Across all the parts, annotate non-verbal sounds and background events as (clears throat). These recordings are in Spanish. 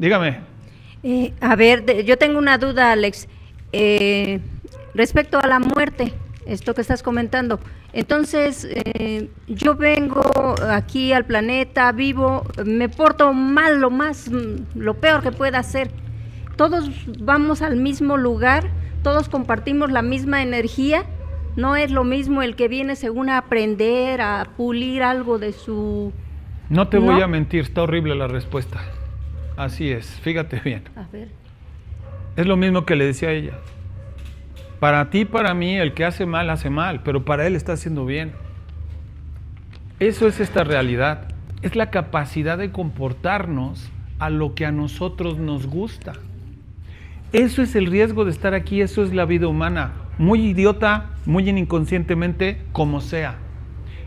Dígame. Eh, a ver, yo tengo una duda, Alex. Eh, respecto a la muerte, esto que estás comentando. Entonces, eh, yo vengo aquí al planeta, vivo, me porto mal, lo más, lo peor que pueda hacer. Todos vamos al mismo lugar, todos compartimos la misma energía. No es lo mismo el que viene según a aprender, a pulir algo de su... No te voy a mentir, está horrible la respuesta. Así es, fíjate (laughs) bien. Es lo mismo que le decía a ella. Para ti, para mí, el que hace mal hace mal, pero para él está haciendo bien. Eso es esta realidad. Es la capacidad de comportarnos a lo que a nosotros nos gusta. Eso es el riesgo de estar aquí, eso es la vida humana. Muy idiota, muy inconscientemente, como sea.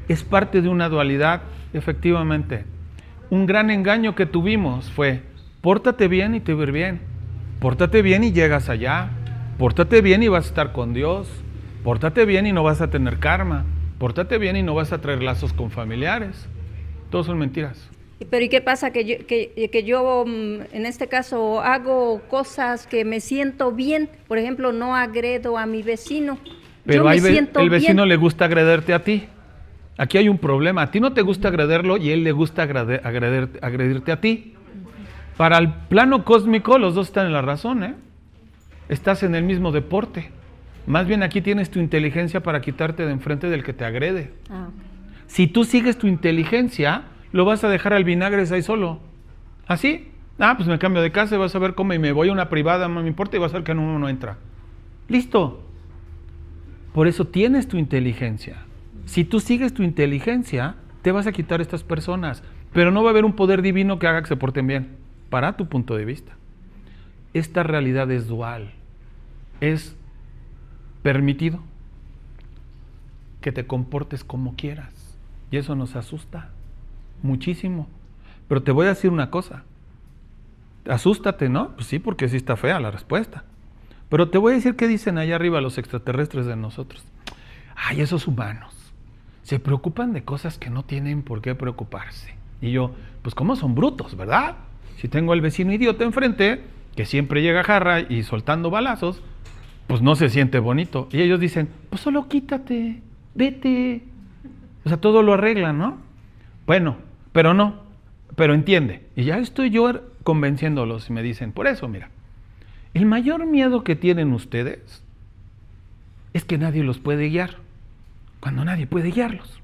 Es parte de una dualidad, efectivamente. Un gran engaño que tuvimos fue Pórtate bien y te ver bien. Pórtate bien y llegas allá. Pórtate bien y vas a estar con Dios. Pórtate bien y no vas a tener karma. Pórtate bien y no vas a traer lazos con familiares. Todos son mentiras. Pero ¿y qué pasa? Que yo, que, yo mm, en este caso hago cosas que me siento bien. Por ejemplo, no agredo a mi vecino. Pero yo me siento el vecino le gusta agrederte a ti. Aquí hay un problema. A ti no te gusta agrederlo y él le gusta agredirte a ti. Para el plano cósmico los dos están en la razón, ¿eh? Estás en el mismo deporte. Más bien aquí tienes tu inteligencia para quitarte de enfrente del que te agrede. Ah, si tú sigues tu inteligencia, lo vas a dejar al vinagre ahí solo. ¿Así? ¿Ah, ah, pues me cambio de casa y vas a ver cómo y me voy a una privada, no me importa, y vas a ver que uno no entra. Listo. Por eso tienes tu inteligencia. Si tú sigues tu inteligencia, te vas a quitar estas personas, pero no va a haber un poder divino que haga que se porten bien para tu punto de vista. Esta realidad es dual. Es permitido que te comportes como quieras. Y eso nos asusta muchísimo. Pero te voy a decir una cosa. Asústate, ¿no? Pues sí, porque sí está fea la respuesta. Pero te voy a decir qué dicen allá arriba los extraterrestres de nosotros. Ay, esos humanos. Se preocupan de cosas que no tienen por qué preocuparse. Y yo, pues cómo son brutos, ¿verdad? Si tengo al vecino idiota enfrente, que siempre llega jarra y soltando balazos, pues no se siente bonito. Y ellos dicen, pues solo quítate, vete. O sea, todo lo arreglan, ¿no? Bueno, pero no, pero entiende. Y ya estoy yo er, convenciéndolos y me dicen, por eso, mira, el mayor miedo que tienen ustedes es que nadie los puede guiar, cuando nadie puede guiarlos.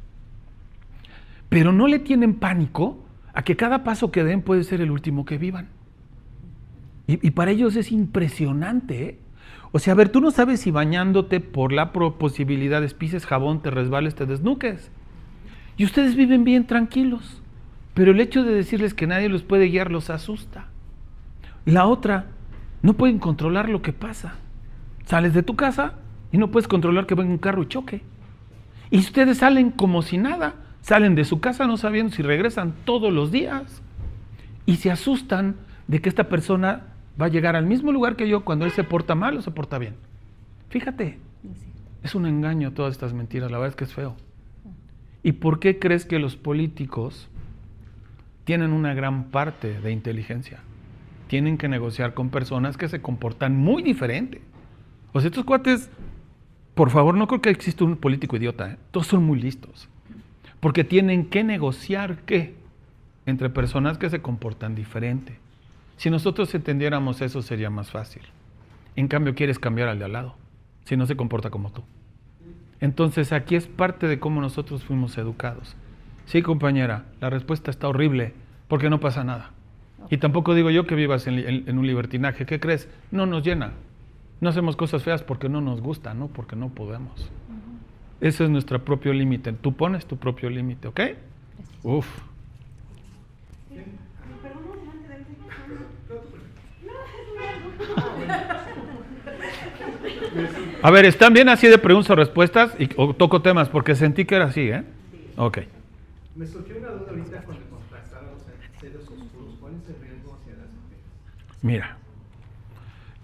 Pero no le tienen pánico a que cada paso que den puede ser el último que vivan. Y, para ellos es impresionante. ¿eh? O sea, a ver, tú no sabes si bañándote por la posibilidad de pises jabón, te resbales, te desnuques. Y ustedes viven bien tranquilos. Pero el hecho de decirles que nadie los puede guiar los asusta. La otra, no pueden controlar lo que pasa. Sales de tu casa y no puedes controlar que venga un carro y choque. Y ustedes salen como si nada. Salen de su casa no sabiendo si regresan todos los días y se asustan de que esta persona va a llegar al mismo lugar que yo cuando él se porta mal o se porta bien. Fíjate, es un engaño todas estas mentiras, la verdad es que es feo. ¿Y por qué crees que los políticos tienen una gran parte de inteligencia? Tienen que negociar con personas que se comportan muy diferente. O sea, estos cuates, por favor, no creo que exista un político idiota, ¿eh? todos son muy listos. Porque tienen que negociar qué? Entre personas que se comportan diferente. Si nosotros entendiéramos eso sería más fácil. En cambio quieres cambiar al de al lado, si no se comporta como tú. Entonces aquí es parte de cómo nosotros fuimos educados. Sí, compañera, la respuesta está horrible porque no pasa nada. Y tampoco digo yo que vivas en, un libertinaje. ¿Qué crees? No nos llena. No hacemos cosas feas porque no nos gusta, no porque no podemos. Ese es nuestro propio límite. Tú pones tu propio límite, ¿ok? Uf. A ver, ¿están bien así de preguntas o respuestas? Y, o toco temas, porque sentí que era así, ¿eh? Sí. Ok. Me surgió una duda oscuros. Mira,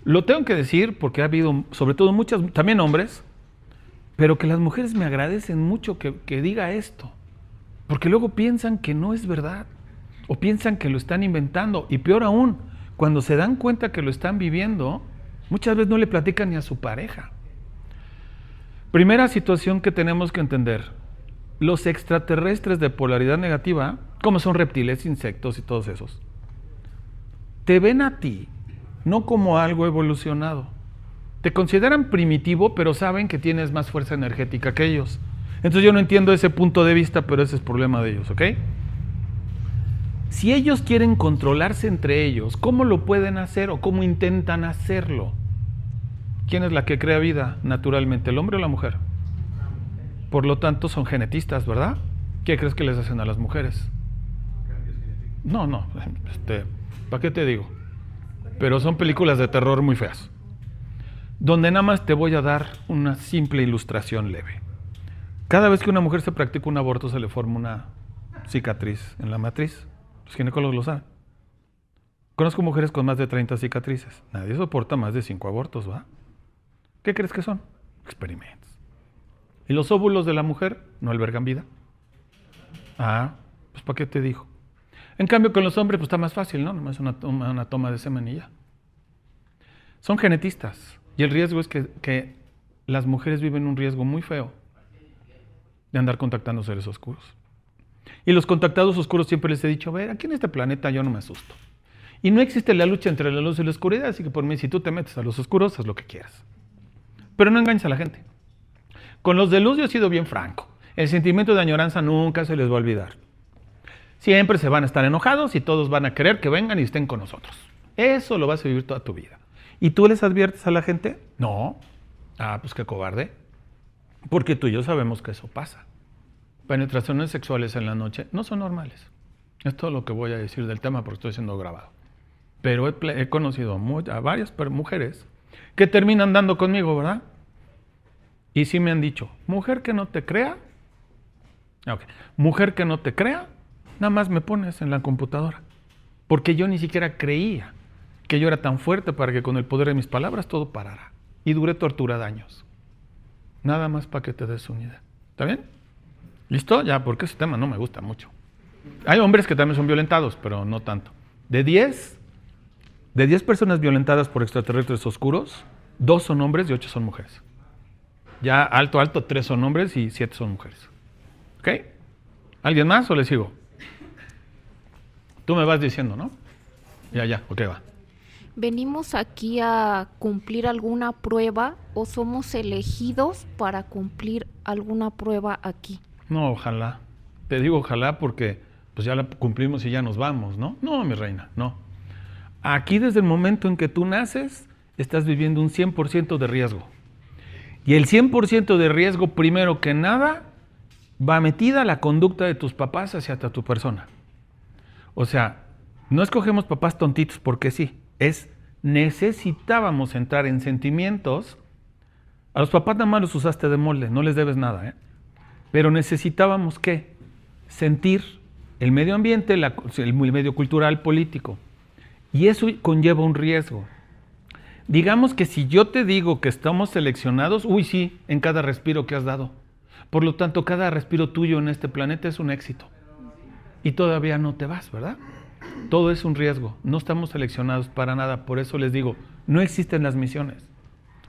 lo tengo que decir porque ha habido, sobre todo muchas, también hombres, pero que las mujeres me agradecen mucho que, que diga esto, porque luego piensan que no es verdad, o piensan que lo están inventando, y peor aún, cuando se dan cuenta que lo están viviendo, muchas veces no le platican ni a su pareja. Primera situación que tenemos que entender, los extraterrestres de polaridad negativa, como son reptiles, insectos y todos esos, te ven a ti no como algo evolucionado, te consideran primitivo, pero saben que tienes más fuerza energética que ellos. Entonces yo no entiendo ese punto de vista, pero ese es problema de ellos, ¿ok? Si ellos quieren controlarse entre ellos, ¿cómo lo pueden hacer o cómo intentan hacerlo? ¿Quién es la que crea vida naturalmente, el hombre o la mujer? Por lo tanto, son genetistas, ¿verdad? ¿Qué crees que les hacen a las mujeres? No, no, este, ¿para qué te digo? Pero son películas de terror muy feas donde nada más te voy a dar una simple ilustración leve. Cada vez que una mujer se practica un aborto se le forma una cicatriz en la matriz. Los ginecólogos lo saben. Conozco mujeres con más de 30 cicatrices. Nadie soporta más de 5 abortos, ¿va? ¿Qué crees que son? Experimentos. ¿Y los óvulos de la mujer no albergan vida? Ah, pues ¿para qué te dijo? En cambio, con los hombres, pues, está más fácil, ¿no? Nomás una una toma de semen Son genetistas. Y el riesgo es que, las mujeres viven un riesgo muy feo de andar contactando seres oscuros. Y los contactados oscuros siempre les he dicho, a ver, aquí en este planeta yo no me asusto. Y no existe la lucha entre la luz y la oscuridad, así que por mí, si tú te metes a los oscuros, haz lo que quieras. Pero no engañes a la gente. Con los de luz yo he sido bien franco. El sentimiento de añoranza nunca se les va a olvidar. Siempre se van a estar enojados y todos van a querer que vengan y estén con nosotros. Eso lo vas a vivir toda tu vida. ¿Y tú les adviertes a la gente? No. Ah, pues qué cobarde. Porque tú y yo sabemos que eso pasa. Penetraciones sexuales en la noche no son normales. Esto es lo que voy a decir del tema porque estoy siendo grabado. Pero he, conocido a varias mujeres que terminan dando conmigo, ¿verdad? Y sí me han dicho, mujer que no te crea, mujer que no te crea, nada más me pones en la computadora. Porque yo ni siquiera creía que yo era tan fuerte para que con el poder de mis palabras todo parara. Y duré tortura años. Nada más para que te des unidad ¿Está bien? ¿Listo? Ya, porque ese tema no me gusta mucho. Hay hombres que también son violentados, pero no tanto. De 10, de 10 personas violentadas por extraterrestres oscuros, 2 son hombres y 8 son mujeres. Ya alto, alto, 3 son hombres y 7 son mujeres. ¿Ok? ¿Alguien más o le sigo? Tú me vas diciendo, ¿no? Ya, ya, ok, va. ¿Venimos aquí a cumplir alguna prueba o somos elegidos para cumplir alguna prueba aquí? No, ojalá. Te digo ojalá porque pues ya la cumplimos y ya nos vamos, ¿no? No, mi reina, no. Aquí desde el momento en que tú naces, estás viviendo un 100% de riesgo. Y el 100% de riesgo, primero que nada, va metida la conducta de tus papás hacia tu persona. O sea, no escogemos papás tontitos porque sí es necesitábamos entrar en sentimientos. A los papás nada más los usaste de molde, no les debes nada. ¿eh? Pero necesitábamos qué? Sentir el medio ambiente, el medio cultural, político. Y eso conlleva un riesgo. Digamos que si yo te digo que estamos seleccionados, uy sí, en cada respiro que has dado. Por lo tanto, cada respiro tuyo en este planeta es un éxito. Y todavía no te vas, ¿verdad? Todo es un riesgo. No estamos seleccionados para nada. Por eso les digo, no existen las misiones.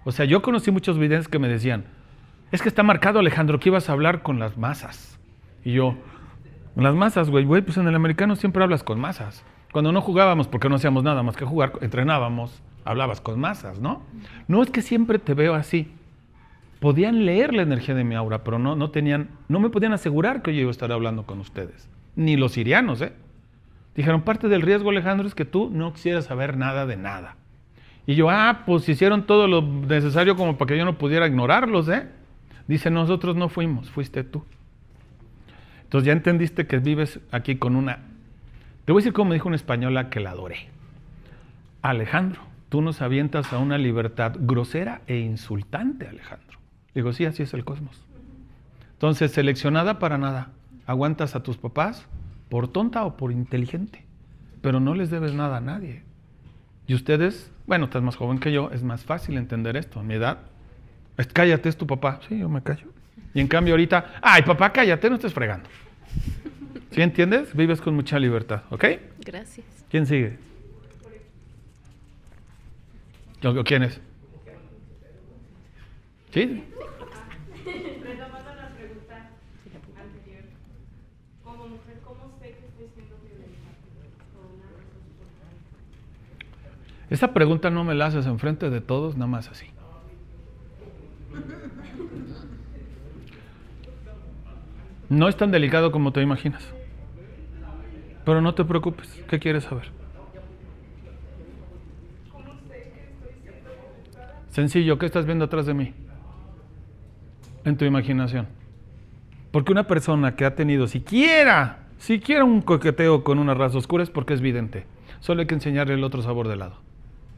O sea, yo conocí muchos videntes que me decían, es que está marcado Alejandro que ibas a hablar con las masas. Y yo, las masas, güey, güey, pues en el americano siempre hablas con masas. Cuando no jugábamos, porque no hacíamos nada más que jugar, entrenábamos, hablabas con masas, ¿no? No es que siempre te veo así. Podían leer la energía de mi aura, pero no, no tenían, no me podían asegurar que yo iba a estar hablando con ustedes. Ni los sirianos, ¿eh? Dijeron, parte del riesgo, Alejandro, es que tú no quisieras saber nada de nada. Y yo, ah, pues hicieron todo lo necesario como para que yo no pudiera ignorarlos, ¿eh? Dice, nosotros no fuimos, fuiste tú. Entonces ya entendiste que vives aquí con una... Te voy a decir cómo me dijo una española que la adoré. Alejandro, tú nos avientas a una libertad grosera e insultante, Alejandro. Digo, sí, así es el cosmos. Entonces, seleccionada para nada. Aguantas a tus papás, por tonta o por inteligente, pero no les debes nada a nadie. Y ustedes, bueno, estás más joven que yo, es más fácil entender esto. A mi edad, cállate, es tu papá. Sí, yo me callo. Y en cambio ahorita, ay, papá, cállate, no estés fregando. ¿Sí entiendes? Vives con mucha libertad, ¿ok? Gracias. ¿Quién sigue? ¿Quién es? ¿Sí? cómo que estoy Esa pregunta no me la haces enfrente de todos, nada más así. No es tan delicado como te imaginas. Pero no te preocupes, ¿qué quieres saber? Sencillo, ¿qué estás viendo atrás de mí? En tu imaginación. Porque una persona que ha tenido siquiera, siquiera un coqueteo con una raza oscura es porque es vidente. Solo hay que enseñarle el otro sabor de lado.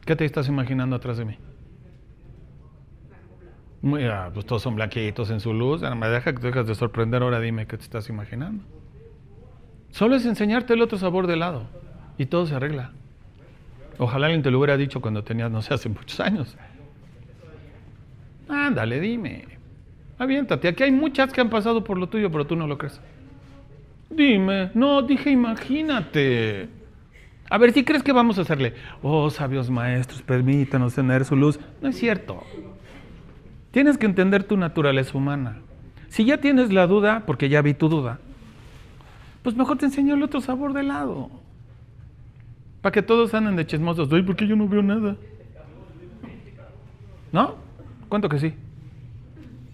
¿Qué te estás imaginando atrás de mí? Mira, ah, pues todos son blanquitos en su luz. a me deja que te dejas de sorprender. Ahora dime qué te estás imaginando. Solo es enseñarte el otro sabor de lado y todo se arregla. Ojalá alguien te lo hubiera dicho cuando tenías, no sé, hace muchos años. Ándale, dime. Aviéntate, aquí hay muchas que han pasado por lo tuyo, pero tú no lo crees. Dime, no, dije imagínate. A ver, si crees que vamos a hacerle, oh sabios maestros, permítanos tener su luz. No es cierto. Tienes que entender tu naturaleza humana. Si ya tienes la duda, porque ya vi tu duda, pues mejor te enseño el otro sabor de lado. Para que todos anden de chismosos. Doy, ¿por qué yo no veo nada? ¿No? ¿Cuánto que sí?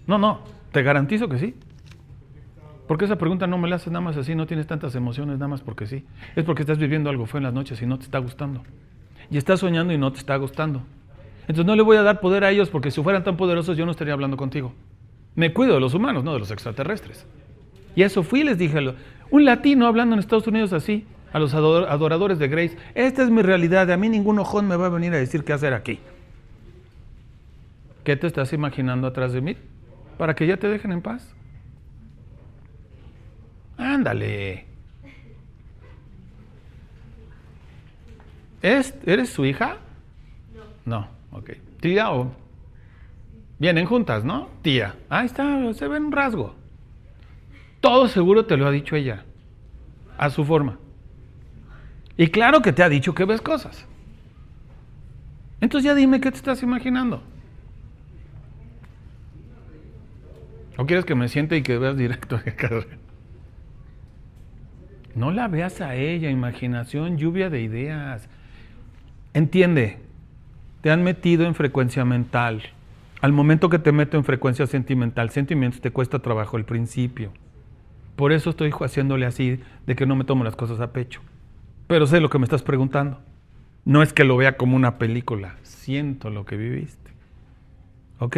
No, no, te garantizo que sí. Porque esa pregunta no me la haces nada más así, no tienes tantas emociones nada más porque sí. Es porque estás viviendo algo feo en las noches y no te está gustando. Y estás soñando y no te está gustando. Entonces no le voy a dar poder a ellos porque si fueran tan poderosos yo no estaría hablando contigo. Me cuido de los humanos, no de los extraterrestres. Y eso fui les dije, un latino hablando en Estados Unidos así, a los adoradores de Grace, esta es mi realidad, a mí ningún ojón me va a venir a decir qué hacer aquí. ¿Qué te estás imaginando atrás de mí? para que ya te dejen en paz. Ándale. ¿Eres su hija? No. No, ok. ¿Tía o? Vienen juntas, ¿no? Tía. Ahí está, se ve un rasgo. Todo seguro te lo ha dicho ella, a su forma. Y claro que te ha dicho que ves cosas. Entonces ya dime qué te estás imaginando. ¿No quieres que me siente y que veas directo a No la veas a ella, imaginación, lluvia de ideas. Entiende, te han metido en frecuencia mental. Al momento que te meto en frecuencia sentimental, sentimientos te cuesta trabajo al principio. Por eso estoy haciéndole así, de que no me tomo las cosas a pecho. Pero sé lo que me estás preguntando. No es que lo vea como una película, siento lo que viviste. ¿Ok?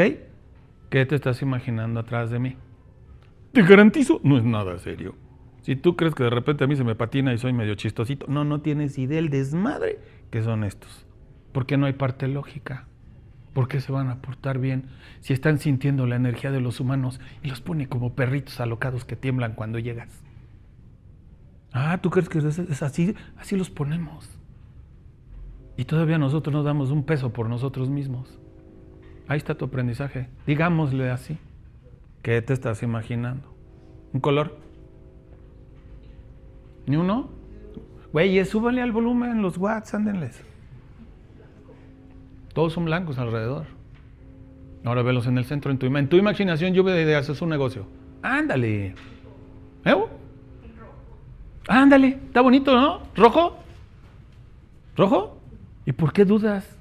¿Qué te estás imaginando atrás de mí? Te garantizo, no es nada serio. Si tú crees que de repente a mí se me patina y soy medio chistosito, no, no tienes idea del desmadre que son estos. Porque no hay parte lógica. ¿Por qué se van a portar bien si están sintiendo la energía de los humanos y los pone como perritos alocados que tiemblan cuando llegas? Ah, ¿tú crees que es así? Así los ponemos. Y todavía nosotros nos damos un peso por nosotros mismos. Ahí está tu aprendizaje. Digámosle así. ¿Qué te estás imaginando? ¿Un color? ¿Ni uno? Güey, súbale al volumen los watts, ándenles. Todos son blancos alrededor. Ahora velos en el centro, en tu, en tu imaginación, lluvia de ideas, es un negocio. Ándale. ¿Eh? Ándale, está bonito, ¿no? ¿Rojo? ¿Rojo? ¿Y por qué dudas?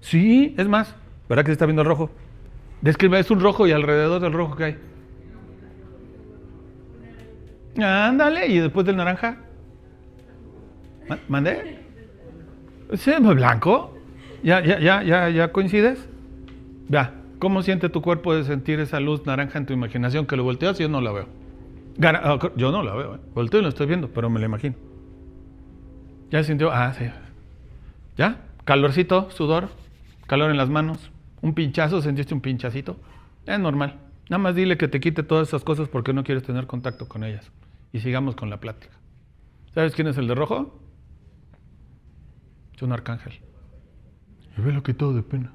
Sí, es más, ¿Verdad que se está viendo el rojo? Describe, es un rojo y alrededor del rojo que hay. Ándale, y después del naranja. ¿Mandé? ¿Sí, pues blanco? ¿Ya, ya, ya, ya, ya coincides? Ya, ¿cómo siente tu cuerpo de sentir esa luz naranja en tu imaginación que lo volteas y yo no la veo? Ah, yo no la veo, ¿eh? volteo y lo estoy viendo, pero me la imagino. ¿Ya sintió? Ah, sí. ¿Ya? Calorcito, sudor, calor en las manos, un pinchazo, sentiste un pinchacito, es normal. Nada más dile que te quite todas esas cosas porque no quieres tener contacto con ellas. Y sigamos con la plática. ¿Sabes quién es el de rojo? Es un arcángel. Y ve lo que todo de pena.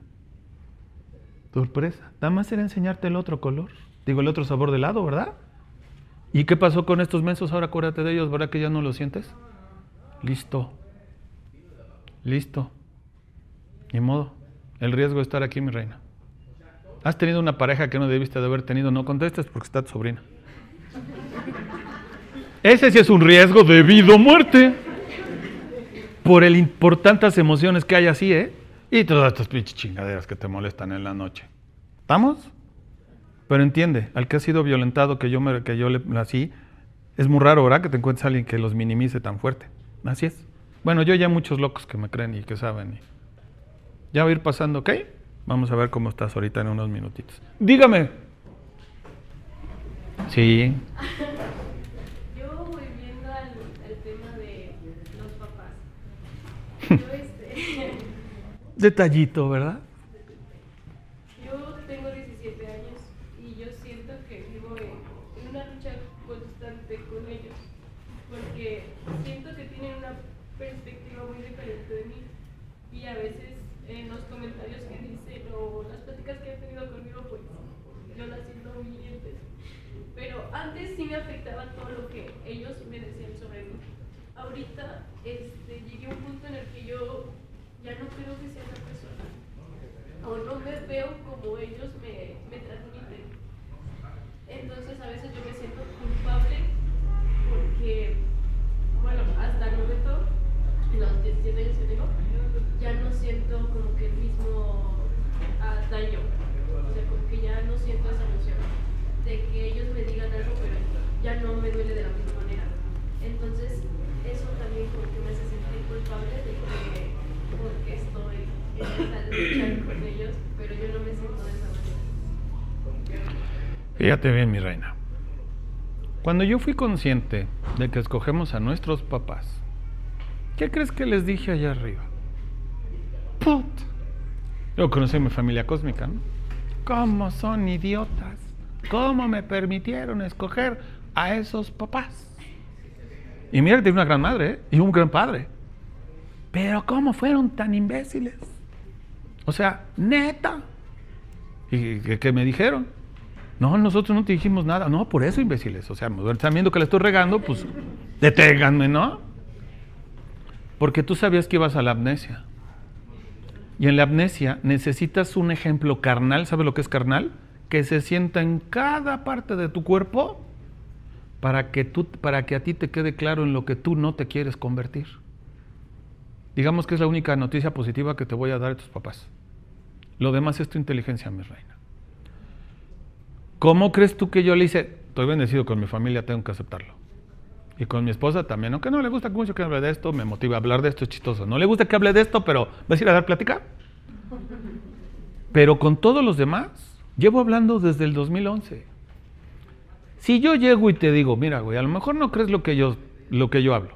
Sorpresa. Nada más era enseñarte el otro color. Digo, el otro sabor de helado, ¿verdad? ¿Y qué pasó con estos mensos? Ahora acuérdate de ellos, ¿verdad que ya no lo sientes? Listo. Listo. Ni modo el riesgo de estar aquí, mi reina. Has tenido una pareja que no debiste de haber tenido, no contestas porque está tu sobrina. Ese sí es un riesgo de vida o muerte. Por, el, importantes emociones que hay así, ¿eh? Y todas estas pinches chingaderas que te molestan en la noche. ¿Estamos? Pero entiende, al que ha sido violentado, que yo, me, que yo le así, es muy raro, ¿verdad? Que te encuentres a alguien que los minimice tan fuerte. Así es. Bueno, yo ya muchos locos que me creen y que saben. Ya va a ir pasando, ¿ok? Vamos a ver cómo estás ahorita en unos minutitos. Dígame. Sí. Yo volviendo al, al tema de los papás. (laughs) Yo este... (laughs) Detallito, ¿verdad? Yo tengo 17 años y yo siento que vivo en una lucha constante con ellos. Porque siento que tienen una perspectiva muy diferente de mí y a veces en los comentarios que dice o las pláticas que ha tenido conmigo, pues yo las siento muy humillantes. Pero antes sí me afectaba todo lo que ellos me decían sobre mí. Ahorita este, llegué a un punto en el que yo ya no creo que sea esa persona. O no me veo como ellos me, me transmiten. Entonces a veces yo me siento culpable porque, bueno, hasta el momento los 17 años que tengo, ya no siento como que el mismo ah, daño. O sea, como que ya no siento esa emoción de que ellos me digan algo, pero ya no me duele de la misma manera. Entonces, eso también como que me hace sentir culpable de que porque estoy en esta lucha con ellos, pero yo no me siento de esa manera. Fíjate bien, mi reina. Cuando yo fui consciente de que escogemos a nuestros papás, ¿Qué crees que les dije allá arriba? Put. Yo conocí mi familia cósmica, ¿no? ¿Cómo son idiotas? ¿Cómo me permitieron escoger a esos papás? Y mira, tiene una gran madre ¿eh? y un gran padre. Pero ¿cómo fueron tan imbéciles? O sea, neta. ¿Y qué, me dijeron? No, nosotros no te dijimos nada. No, por eso imbéciles. O sea, me están viendo que le estoy regando, pues deténganme, ¿no? Porque tú sabías que ibas a la amnesia. Y en la amnesia necesitas un ejemplo carnal, ¿sabes lo que es carnal? Que se sienta en cada parte de tu cuerpo para que, tú, para que a ti te quede claro en lo que tú no te quieres convertir. Digamos que es la única noticia positiva que te voy a dar a tus papás. Lo demás es tu inteligencia, mi reina. ¿Cómo crees tú que yo le hice? Estoy bendecido con mi familia, tengo que aceptarlo. Y con mi esposa también, aunque no le gusta mucho que hable de esto, me motiva a hablar de esto, es chistoso. No le gusta que hable de esto, pero ¿vas a ir a dar plática? Pero con todos los demás, llevo hablando desde el 2011. Si yo llego y te digo, mira, güey, a lo mejor no crees lo que yo, lo que yo hablo,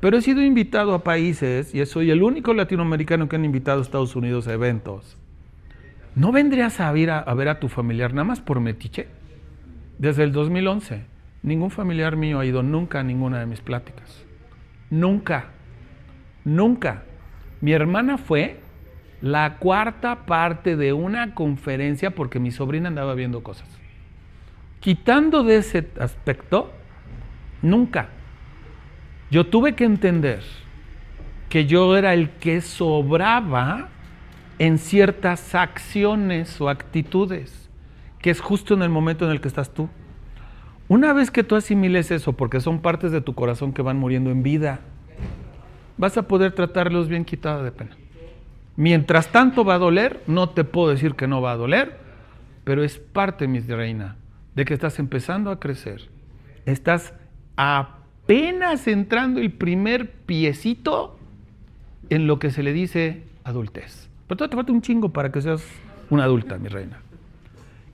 pero he sido invitado a países y soy el único latinoamericano que han invitado a Estados Unidos a eventos. ¿No vendrías a, ir a, a ver a tu familiar nada más por metiche? Desde el 2011. Ningún familiar mío ha ido nunca a ninguna de mis pláticas. Nunca. Nunca. Mi hermana fue la cuarta parte de una conferencia porque mi sobrina andaba viendo cosas. Quitando de ese aspecto, nunca. Yo tuve que entender que yo era el que sobraba en ciertas acciones o actitudes, que es justo en el momento en el que estás tú. Una vez que tú asimiles eso, porque son partes de tu corazón que van muriendo en vida, vas a poder tratarlos bien quitada de pena. Mientras tanto va a doler, no te puedo decir que no va a doler, pero es parte, mis reina, de que estás empezando a crecer. Estás apenas entrando el primer piecito en lo que se le dice adultez. Pero te falta un chingo para que seas una adulta, mi reina.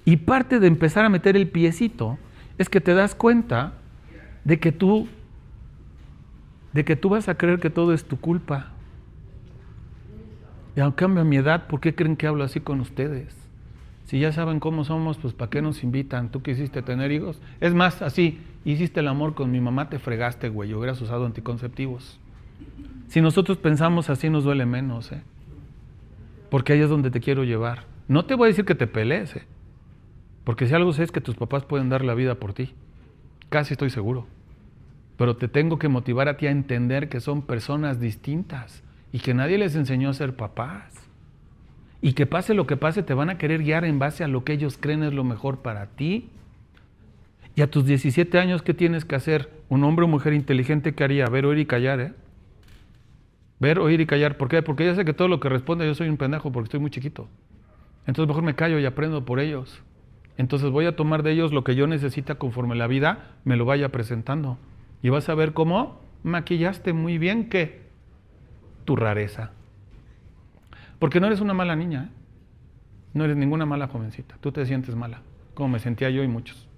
Y parte de empezar a meter el piecito es que te das cuenta de que tú de que tú vas a creer que todo es tu culpa. Y aunque cambio mi edad, ¿por qué creen que hablo así con ustedes? Si ya saben cómo somos, pues ¿para qué nos invitan? ¿Tú quisiste tener hijos? Es más, así, hiciste el amor con mi mamá, te fregaste, güey, hubieras usado anticonceptivos. Si nosotros pensamos así, nos duele menos, ¿eh? Porque ahí es donde te quiero llevar. No te voy a decir que te pelees, ¿eh? Porque si algo sé es que tus papás pueden dar la vida por ti. Casi estoy seguro. Pero te tengo que motivar a ti a entender que son personas distintas y que nadie les enseñó a ser papás. Y que pase lo que pase, te van a querer guiar en base a lo que ellos creen es lo mejor para ti. Y a tus 17 años, ¿qué tienes que hacer? Un hombre o mujer inteligente, que haría? Ver, oír y callar, ¿eh? Ver, oír y callar. ¿Por qué? Porque ya sé que todo lo que responde yo soy un pendejo porque estoy muy chiquito. Entonces mejor me callo y aprendo por ellos. Entonces voy a tomar de ellos lo que yo necesita conforme la vida me lo vaya presentando. Y vas a ver cómo maquillaste muy bien que tu rareza. Porque no eres una mala niña, ¿eh? no eres ninguna mala jovencita. Tú te sientes mala, como me sentía yo y muchos.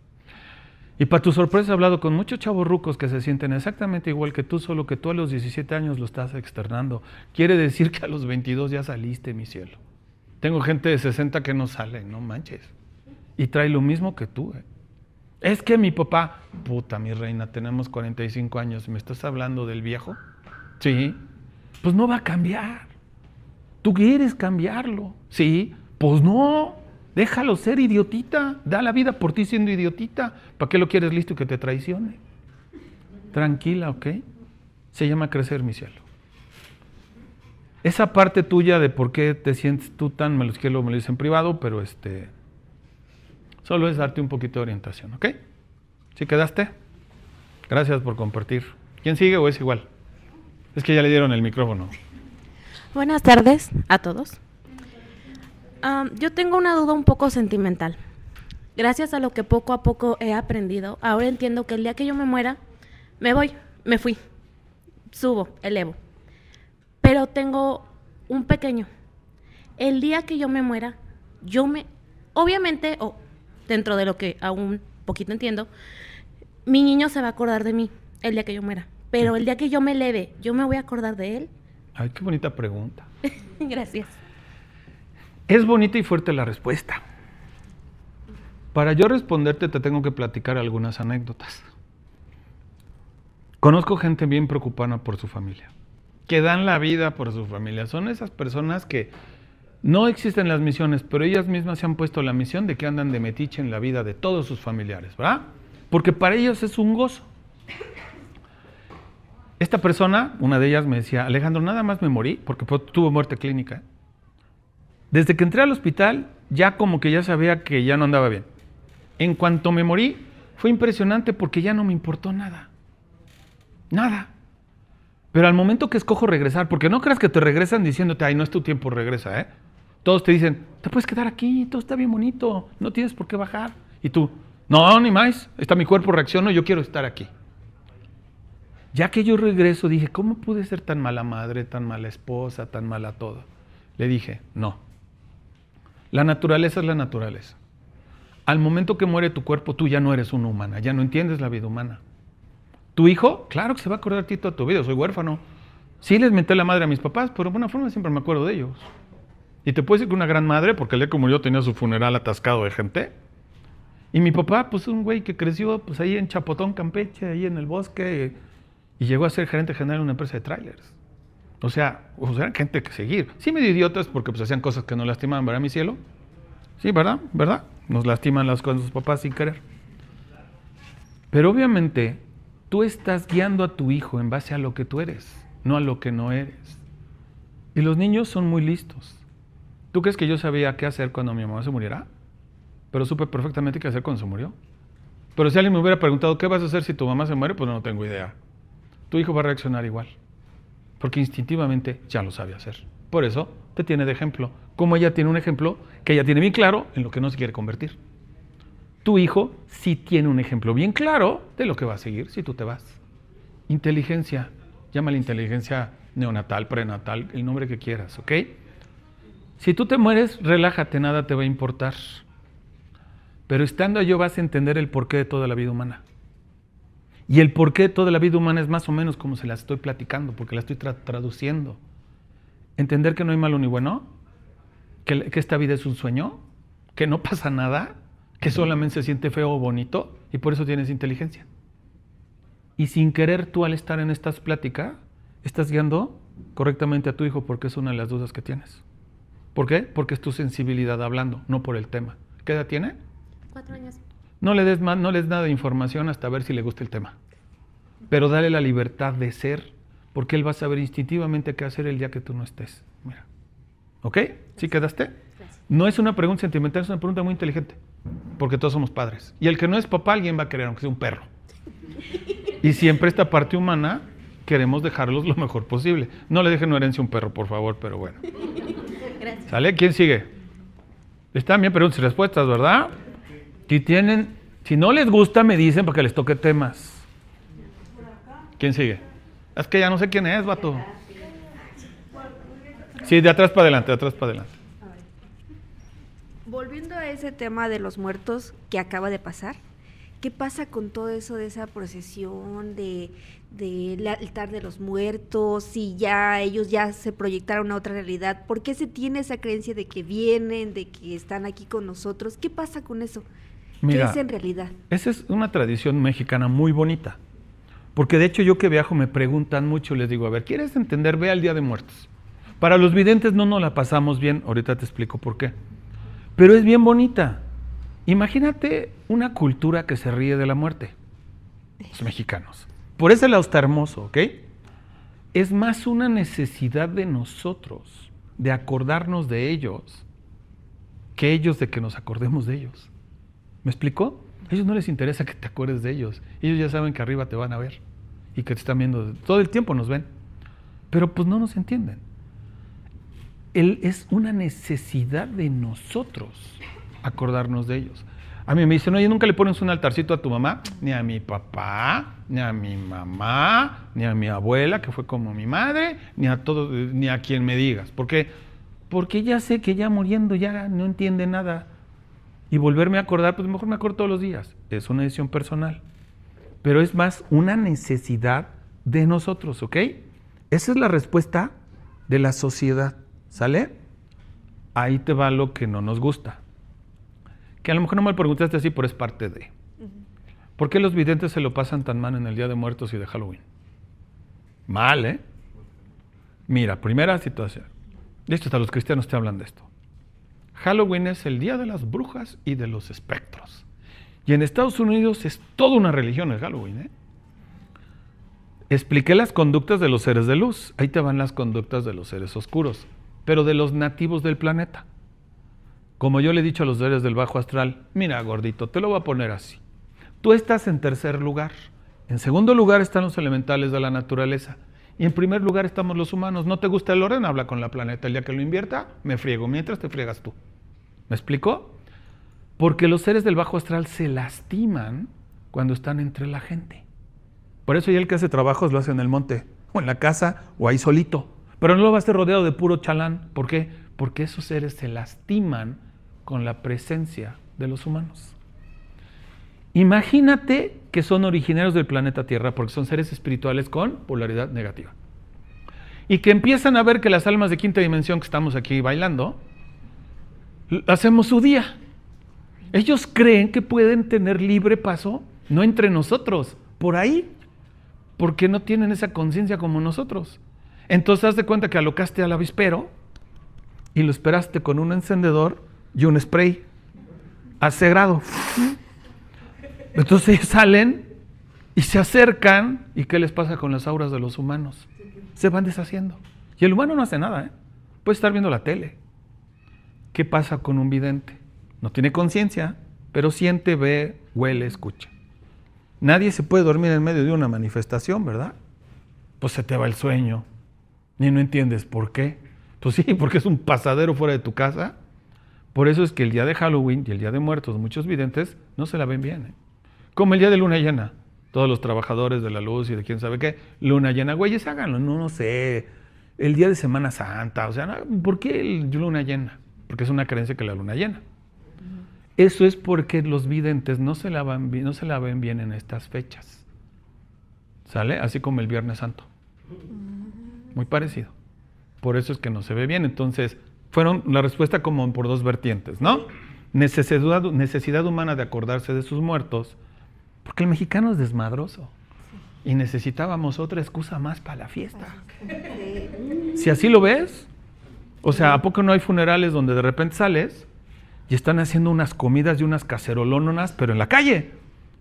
Y para tu sorpresa he hablado con muchos chavos rucos que se sienten exactamente igual que tú, solo que tú a los 17 años lo estás externando. Quiere decir que a los 22 ya saliste, mi cielo. Tengo gente de 60 que no sale, no manches y trae lo mismo que tú. Es que mi papá, puta mi reina, tenemos 45 años, ¿me estás hablando del viejo? Sí, pues no va a cambiar. Tú quieres cambiarlo, sí, pues no. Déjalo ser idiotita, da la vida por ti siendo idiotita. ¿Para qué lo quieres listo y que te traicione? Tranquila, ¿ok? Se llama crecer, mi cielo. Esa parte tuya de por qué te sientes tú tan, me lo quiero, me lo dicen privado, pero este, Solo es darte un poquito de orientación, ¿ok? ¿Sí quedaste? Gracias por compartir. ¿Quién sigue o es igual? Es que ya le dieron el micrófono. Buenas tardes a todos. yo tengo una duda un poco sentimental. Gracias a lo que poco a poco he aprendido, ahora entiendo que el día que yo me muera, me voy, me fui, subo, elevo. Pero tengo un pequeño. El día que yo me muera, yo me, obviamente, o dentro de lo que aún poquito entiendo, mi niño se va a acordar de mí el día que yo muera. Pero el día que yo me eleve, ¿yo me voy a acordar de él? Ay, qué bonita pregunta. (laughs) Gracias. Es bonita y fuerte la respuesta. Para yo responderte te tengo que platicar algunas anécdotas. Conozco gente bien preocupada por su familia, que dan la vida por su familia. Son esas personas que no existen las misiones, pero ellas mismas se han puesto la misión de que andan de metiche en la vida de todos sus familiares, ¿verdad? Porque para ellos es un gozo. Esta persona, una de ellas me decía, Alejandro, nada más me morí porque tuvo muerte clínica. Desde que entré al hospital, ya como que ya sabía que ya no andaba bien. En cuanto me morí, fue impresionante porque ya no me importó nada. Nada. Pero al momento que escojo regresar, porque no creas que te regresan diciéndote, ay, no es tu tiempo, regresa, ¿eh? todos te dicen, te puedes quedar aquí, todo está bien bonito, no tienes por qué bajar. Y tú, no, ni más, está mi cuerpo, reacciono, yo quiero estar aquí. Ya que yo regreso, dije, ¿cómo pude ser tan mala madre, tan mala esposa, tan mala todo? Le dije, no. La naturaleza es la naturaleza. Al momento que muere tu cuerpo, tú ya no eres una humana, ya no entiendes la vida humana. Tu hijo, claro que se va a acordar de ti toda tu vida, soy huérfano. Sí les menté la madre a mis papás, pero de alguna forma siempre me acuerdo de ellos. Y te puedo decir que una gran madre, porque el día que murió tenía su funeral atascado de gente. Y mi papá, pues un güey que creció pues ahí en Chapotón, Campeche, ahí en el bosque, y, llegó a ser gerente general de una empresa de trailers. O sea, o eran gente que seguir. Sí medio idiotas porque pues hacían cosas que nos lastimaban, ¿verdad, mi cielo? Sí, ¿verdad? ¿Verdad? Nos lastiman las cosas de sus papás sin querer. Pero obviamente tú estás guiando a tu hijo en base a lo que tú eres, no a lo que no eres. Y los niños son muy listos. ¿Tú crees que yo sabía qué hacer cuando mi mamá se muriera? Pero supe perfectamente qué hacer cuando se murió. Pero si alguien me hubiera preguntado, ¿qué vas a hacer si tu mamá se muere? Pues no tengo idea. Tu hijo va a reaccionar igual. Porque instintivamente ya lo sabe hacer. Por eso te tiene de ejemplo. Como ella tiene un ejemplo que ella tiene bien claro en lo que no se quiere convertir. Tu hijo sí tiene un ejemplo bien claro de lo que va a seguir si tú te vas. Inteligencia. Llama la inteligencia neonatal, prenatal, el nombre que quieras, ¿ok? Si tú te mueres, relájate, nada te va a importar. Pero estando yo vas a entender el porqué de toda la vida humana. Y el porqué de toda la vida humana es más o menos como se la estoy platicando, porque la estoy traduciendo. Entender que no hay malo ni bueno, que esta vida es un sueño, que no pasa nada, que solamente se siente feo o bonito y por eso tienes inteligencia. Y sin querer tú al estar en estas pláticas, estás guiando correctamente a tu hijo porque es una de las dudas que tienes. ¿Por qué? Porque es tu sensibilidad hablando, no por el tema. ¿Qué edad tiene? Cuatro años. No le des, más, no les nada de información hasta ver si le gusta el tema. Pero dale la libertad de ser, porque él va a saber instintivamente qué hacer el día que tú no estés. Mira. ¿Ok? ¿Sí quedaste? No es una pregunta sentimental, es una pregunta muy inteligente, porque todos somos padres. Y el que no es papá, alguien va a querer, aunque sea un perro. Y siempre esta parte humana queremos dejarlos lo mejor posible. No le dejen herencia a un perro, por favor, pero bueno. ¿Sale? ¿Quién sigue? Están bien preguntas y respuestas, ¿verdad? Si tienen, si no les gusta, me dicen para que les toque temas. ¿Quién sigue? Es que ya no sé quién es, vato. Sí, de atrás para adelante, de atrás para adelante. Volviendo a ese tema de los muertos que acaba de pasar, ¿qué pasa con todo eso de esa procesión, de, del altar de los muertos, y ya ellos ya se proyectaron a otra realidad, ¿por qué se tiene esa creencia de que vienen, de que están aquí con nosotros? ¿Qué pasa con eso? ¿Qué es en realidad? Esa es una tradición mexicana muy bonita, porque de hecho yo que viajo me preguntan mucho, les digo, a ver, ¿quieres entender? Ve al Día de Muertos. Para los videntes no nos la pasamos bien, ahorita te explico por qué, pero es bien bonita. Imagínate una cultura que se ríe de la muerte, los (laughs) mexicanos. Por ese lado está hermoso, ¿ok? Es más una necesidad de nosotros, de acordarnos de ellos, que ellos de que nos acordemos de ellos. ¿Me explicó? A ellos no les interesa que te acuerdes de ellos. Ellos ya saben que arriba te van a ver y que te están viendo. Todo el tiempo nos ven. Pero pues no nos entienden. Él es una necesidad de nosotros acordarnos de ellos. A mí me dicen, oye, nunca le pones un altarcito a tu mamá, ni a mi papá, ni a mi mamá, ni a mi abuela, que fue como mi madre, ni a todo, ni a quien me digas. ¿Por qué? Porque ya sé que ya muriendo ya no entiende nada. Y volverme a acordar, pues mejor me acuerdo todos los días. Es una decisión personal. Pero es más una necesidad de nosotros, ¿ok? Esa es la respuesta de la sociedad, ¿sale? Ahí te va lo que no nos gusta que a lo mejor no me preguntaste así, pero es parte de. ¿Por qué los videntes se lo pasan tan mal en el Día de Muertos y de Halloween? Mal, ¿eh? Mira, primera situación. De hasta los cristianos te hablan de esto. Halloween es el día de las brujas y de los espectros. Y en Estados Unidos es toda una religión el Halloween. ¿eh? Expliqué las conductas de los seres de luz. Ahí te van las conductas de los seres oscuros, pero de los nativos del planeta. Como yo le he dicho a los seres del bajo astral, mira gordito, te lo voy a poner así. Tú estás en tercer lugar. En segundo lugar están los elementales de la naturaleza. Y en primer lugar estamos los humanos. ¿No te gusta el orden? Habla con la planeta. El día que lo invierta, me friego. Mientras te friegas tú. ¿Me explico? Porque los seres del bajo astral se lastiman cuando están entre la gente. Por eso ya el que hace trabajos lo hace en el monte, o en la casa, o ahí solito. Pero no lo va a hacer rodeado de puro chalán. ¿Por qué? Porque esos seres se lastiman con la presencia de los humanos. Imagínate que son originarios del planeta Tierra porque son seres espirituales con polaridad negativa. Y que empiezan a ver que las almas de quinta dimensión que estamos aquí bailando, hacemos su día. Ellos creen que pueden tener libre paso, no entre nosotros, por ahí, porque no tienen esa conciencia como nosotros. Entonces haz de cuenta que alocaste al avispero y lo esperaste con un encendedor y un spray a grado. Entonces salen y se acercan. ¿Y qué les pasa con las auras de los humanos? Se van deshaciendo. Y el humano no hace nada. ¿eh? Puede estar viendo la tele. ¿Qué pasa con un vidente? No tiene conciencia, pero siente, ve, huele, escucha. Nadie se puede dormir en medio de una manifestación, ¿verdad? Pues se te va el sueño. Ni no entiendes por qué. Pues sí, porque es un pasadero fuera de tu casa por eso es que el día de Halloween y el día de muertos muchos videntes no se la ven bien. ¿eh? Como el día de luna llena. Todos los trabajadores de la luz y de quién sabe qué, luna llena, güeyes, háganlo, no, no sé. El día de Semana Santa, o sea, ¿por qué luna llena? Porque es una creencia que la luna llena. Eso es porque los videntes no se la, no se la ven bien en estas fechas. ¿Sale? Así como el Viernes Santo. Muy parecido. Por eso es que no se ve bien. Entonces, fueron la respuesta como por dos vertientes, ¿no? Necesidad, humana de acordarse de sus muertos, porque el mexicano es desmadroso. Y necesitábamos otra excusa más para la fiesta. Si así lo ves, o sea, ¿a poco no hay funerales donde de repente sales y están haciendo unas comidas y unas cacerolónonas, pero en la calle?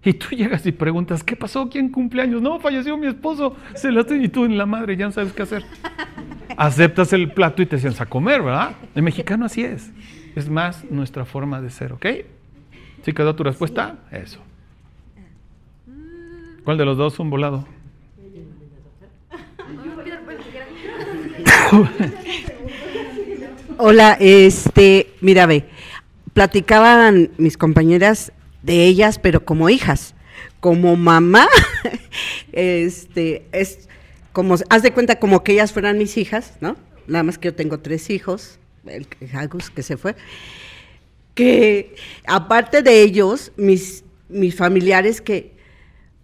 Y tú llegas y preguntas, ¿qué pasó? ¿Quién cumple años? No, falleció mi esposo. Se la y tú en la madre ya sabes qué hacer. Aceptas el plato y te sientas a comer, ¿verdad? En mexicano así es. Es más nuestra forma de ser, ¿ok? ¿Sí quedó tu respuesta? Eso. ¿Cuál de los dos son volado? Hola, este, mira, ve, platicaban mis compañeras de ellas, pero como hijas, como mamá, (laughs) este, es como, haz de cuenta como que ellas fueran mis hijas, ¿no? Nada más que yo tengo tres hijos, el Agus que se fue, que aparte de ellos, mis, mis familiares que,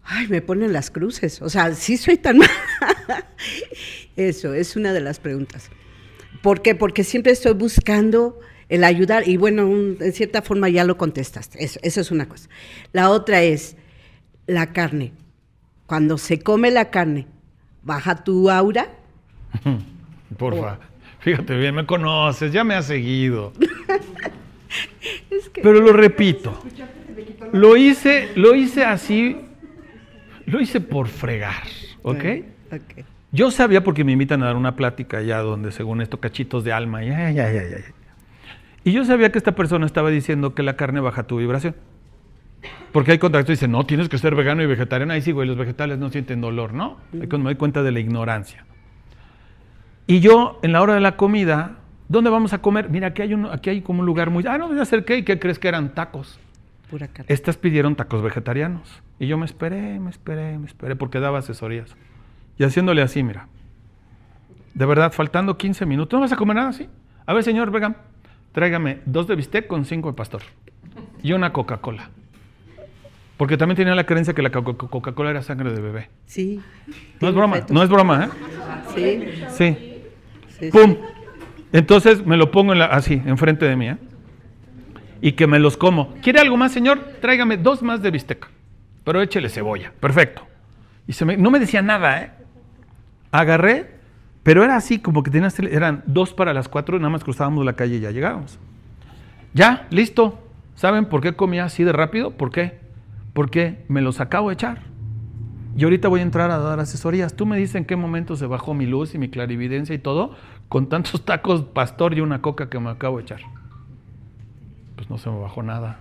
ay, me ponen las cruces, o sea, sí soy tan (laughs) Eso, es una de las preguntas. ¿Por qué? Porque siempre estoy buscando el ayudar, y bueno, en cierta forma ya lo contestaste, eso, es una cosa. La otra es la carne. Cuando se come la carne, ¿baja tu aura? (laughs) Porfa, fíjate bien, me conoces, ya me has seguido. (laughs) Pero lo repito, lo hice, lo hice así, lo hice por fregar, ¿ok? Yo sabía porque me invitan a dar una plática allá donde según esto cachitos de alma, ya, ya, ya, ya. Y yo sabía que esta persona estaba diciendo que la carne baja tu vibración. Porque hay contacto que dicen, no, tienes que ser vegano y vegetariano. Ahí sí, güey, los vegetales no sienten dolor, ¿no? Ahí cuando me doy cuenta de la ignorancia. Y yo, en la hora de la comida, ¿dónde vamos a comer? Mira, aquí hay, un, aquí hay como un lugar muy... Ah, no, me acerqué y ¿qué crees que eran? Tacos. Pura carne. Estas pidieron tacos vegetarianos. Y yo me esperé, me esperé, me esperé, porque daba asesorías. Y haciéndole así, mira. De verdad, faltando 15 minutos. ¿No vas a comer nada así? A ver, señor vegan tráigame dos de bistec con cinco de pastor y una Coca-Cola. Porque también tenía la creencia que la Coca-Cola era sangre de bebé. Sí. No es broma, no es broma, ¿eh? Sí. Sí. ¡Pum! Entonces me lo pongo en así, enfrente de mí, ¿eh? Y que me los como. ¿Quiere algo más, señor? Tráigame dos más de bistec. Pero échele cebolla. Perfecto. Y no me decía nada, ¿eh? Agarré pero era así, como que tenías, eran dos para las cuatro, nada más cruzábamos la calle y ya llegábamos. Ya, listo. ¿Saben por qué comía así de rápido? ¿Por qué? Porque me los acabo de echar. Y ahorita voy a entrar a dar asesorías. Tú me dices en qué momento se bajó mi luz y mi clarividencia y todo, con tantos tacos pastor y una coca que me acabo de echar. Pues no se me bajó nada.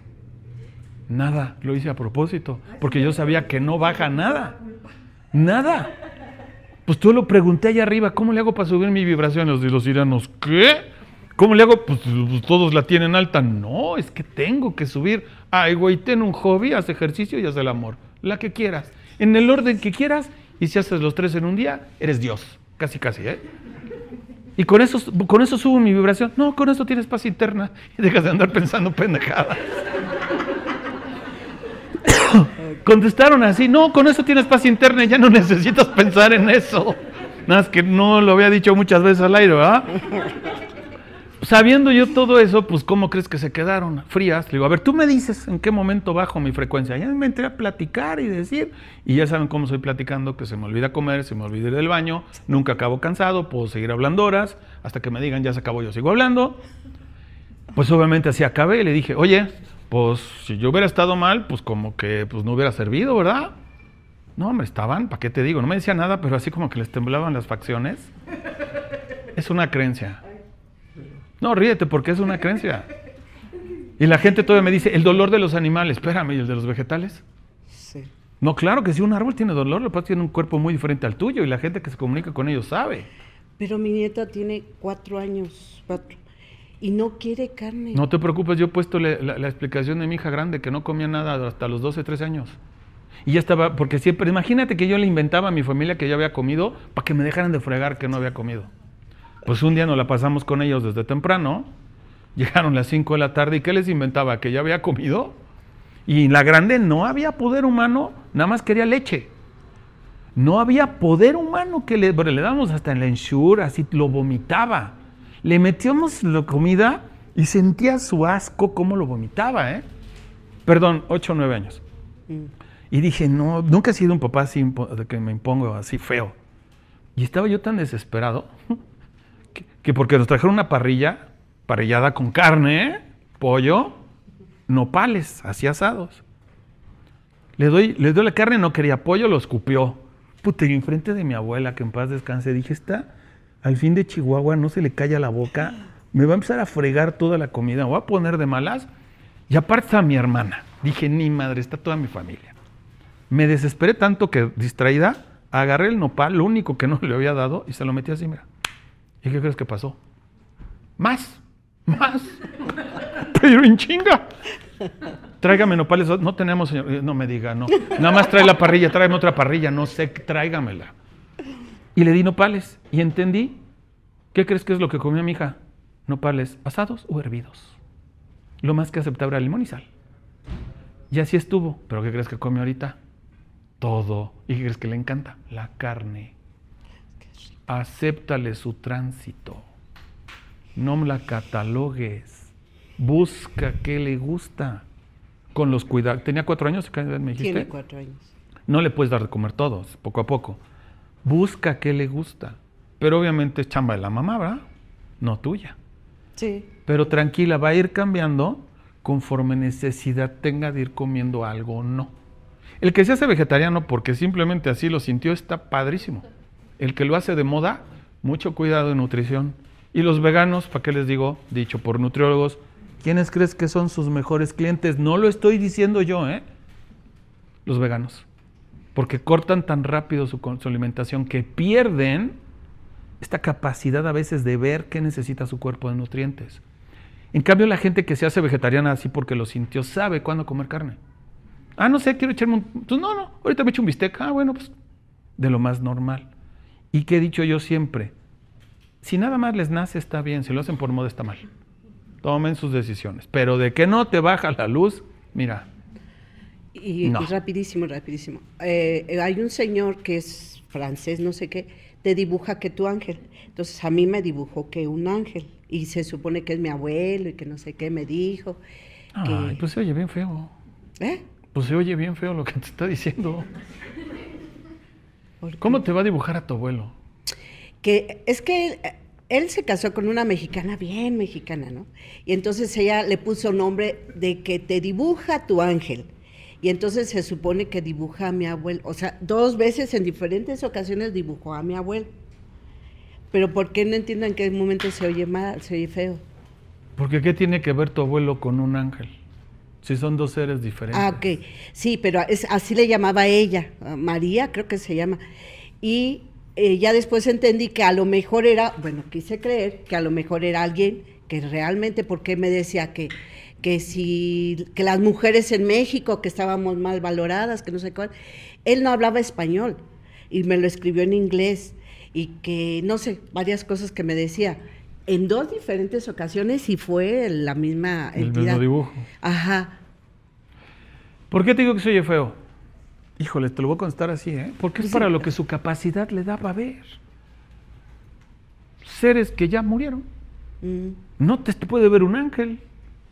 Nada. Lo hice a propósito. Porque yo sabía que no baja nada. Nada. Pues tú lo pregunté allá arriba, ¿cómo le hago para subir mi vibración? Y los iranos, ¿qué? ¿Cómo le hago? Pues, pues, todos la tienen alta. No, es que tengo que subir. Ay, güey, ten un hobby, haz ejercicio y haz el amor. La que quieras. En el orden que quieras. Y si haces los tres en un día, eres Dios. Casi, casi, ¿eh? Y con eso, con eso subo mi vibración. No, con eso tienes paz interna. Y (laughs) dejas de andar pensando pendejadas contestaron así, no, con eso tienes paz interna, ya no (laughs) necesitas pensar en eso. Nada más que no lo había dicho muchas veces al aire, ¿verdad? Sabiendo yo todo eso, pues ¿cómo crees que se quedaron frías? Le digo, a ver, tú me dices en qué momento bajo mi frecuencia. Ya me entré a platicar y decir, y ya saben cómo estoy platicando, que se me olvida comer, se me olvida ir del baño, nunca acabo cansado, puedo seguir hablando horas, hasta que me digan, ya se acabó, yo sigo hablando. Pues obviamente así acabé y le dije, oye, pues si yo hubiera estado mal, pues como que pues no hubiera servido, ¿verdad? No, hombre, estaban, ¿para qué te digo? No me decía nada, pero así como que les temblaban las facciones. Es una creencia. No, ríete porque es una creencia. Y la gente todavía me dice, el dolor de los animales, espérame, ¿y el de los vegetales? Sí. No, claro que si un árbol tiene dolor, lo que tiene un cuerpo muy diferente al tuyo y la gente que se comunica con ellos sabe. Pero mi nieta tiene cuatro años, cuatro, y no quiere carne. No te preocupes, yo he puesto la, explicación de mi hija grande que no comía nada hasta los 12, 13 años. Y ya estaba, porque siempre, imagínate que yo le inventaba a mi familia que ya había comido para que me dejaran de fregar que no había comido. Pues un día nos la pasamos con ellos desde temprano, llegaron las 5 de la tarde y ¿qué les inventaba? Que ya había comido. Y la grande no había poder humano, nada más quería leche. No había poder humano que le, le damos hasta en la ensure, así lo vomitaba. Le metíamos la comida y sentía su asco cómo lo vomitaba, ¿eh? Perdón, ocho o 9 años. Mm. Y dije, no, nunca he sido un papá así de que me impongo así feo. Y estaba yo tan desesperado (laughs) que, porque nos trajeron una parrilla, parrillada con carne, pollo, nopales, así asados. Le doy, le doy la carne, no quería pollo, lo escupió. Puta, y enfrente de mi abuela, que en paz descanse, dije, está al fin de Chihuahua no se le calla la boca, me va a empezar a fregar toda la comida, me va a poner de malas. Y aparte está mi hermana. Dije, ni madre, está toda mi familia. Me desesperé tanto que, distraída, agarré el nopal, lo único que no le había dado, y se lo metí así, mira. ¿Y qué crees que pasó? Más, más. Pero en chinga. Tráigame nopales. No tenemos, señor. Eh, no me diga, no. Nada más trae la parrilla, tráeme otra parrilla. No sé, tráigamela y le di nopales y entendí, ¿qué crees que es lo que comió mi hija? Nopales asados o hervidos. Lo más que aceptaba era limón y sal. Y así estuvo. ¿Pero qué crees que come ahorita? Todo. ¿Y qué crees que le encanta? La carne. Acéptale su tránsito. No la catalogues. Busca qué le gusta. Con los cuidados. Tenía cuatro años, me dijiste. Tiene cuatro años. No le puedes dar de comer todos, poco a poco busca qué le gusta. Pero obviamente es chamba de la mamá, ¿verdad? No tuya. Sí. Pero tranquila, va a ir cambiando conforme necesidad tenga de ir comiendo algo o no. El que se hace vegetariano porque simplemente así lo sintió está padrísimo. El que lo hace de moda, mucho cuidado en nutrición. Y los veganos, ¿para qué les digo? Dicho por nutriólogos, ¿quiénes crees que son sus mejores clientes? No lo estoy diciendo yo, ¿eh? Los veganos porque cortan tan rápido su, alimentación que pierden esta capacidad a veces de ver qué necesita su cuerpo de nutrientes. En cambio, la gente que se hace vegetariana así porque lo sintió sabe cuándo comer carne. Ah, no sé, quiero echarme un... Pues no, no, ahorita me echo un bistec. Ah, bueno, pues de lo más normal. Y qué he dicho yo siempre, si nada más les nace está bien, si lo hacen por moda está mal. Tomen sus decisiones. Pero de que no te baja la luz, mira, y, rapidísimo, rapidísimo. Eh, eh, hay un señor que es francés, no sé qué, te dibuja que tu ángel. Entonces a mí me dibujó que un ángel. Y se supone que es mi abuelo y que no sé qué me dijo. ay, pues se oye bien feo. ¿Eh? Pues se oye bien feo lo que te está diciendo. ¿Cómo te va a dibujar a tu abuelo? Que es que él, se casó con una mexicana bien mexicana, ¿no? Y entonces ella le puso nombre de que te dibuja tu ángel. Y entonces se supone que dibuja a mi abuelo. O sea, dos veces en diferentes ocasiones dibujó a mi abuelo. Pero ¿por qué no entiendo en qué momento se oye mal, se oye feo? Porque ¿qué tiene que ver tu abuelo con un ángel? Si son dos seres diferentes. Ah, ok. Sí, pero así le llamaba ella, ah, María creo que se llama. Y eh, ya después entendí que a lo mejor era, bueno, quise creer que a lo mejor era alguien que realmente, porque me decía que que si que las mujeres en México que estábamos mal valoradas, que no sé cuál. Él no hablaba español y me lo escribió en inglés y que no sé, varias cosas que me decía en dos diferentes ocasiones y fue la misma El entidad. mismo dibujo. Ajá. ¿Por qué te digo que soy feo? Híjole, te lo voy a contar así, ¿eh? Porque es para lo que su capacidad le daba a ver. Seres que ya murieron. Mm. No te puede ver un ángel.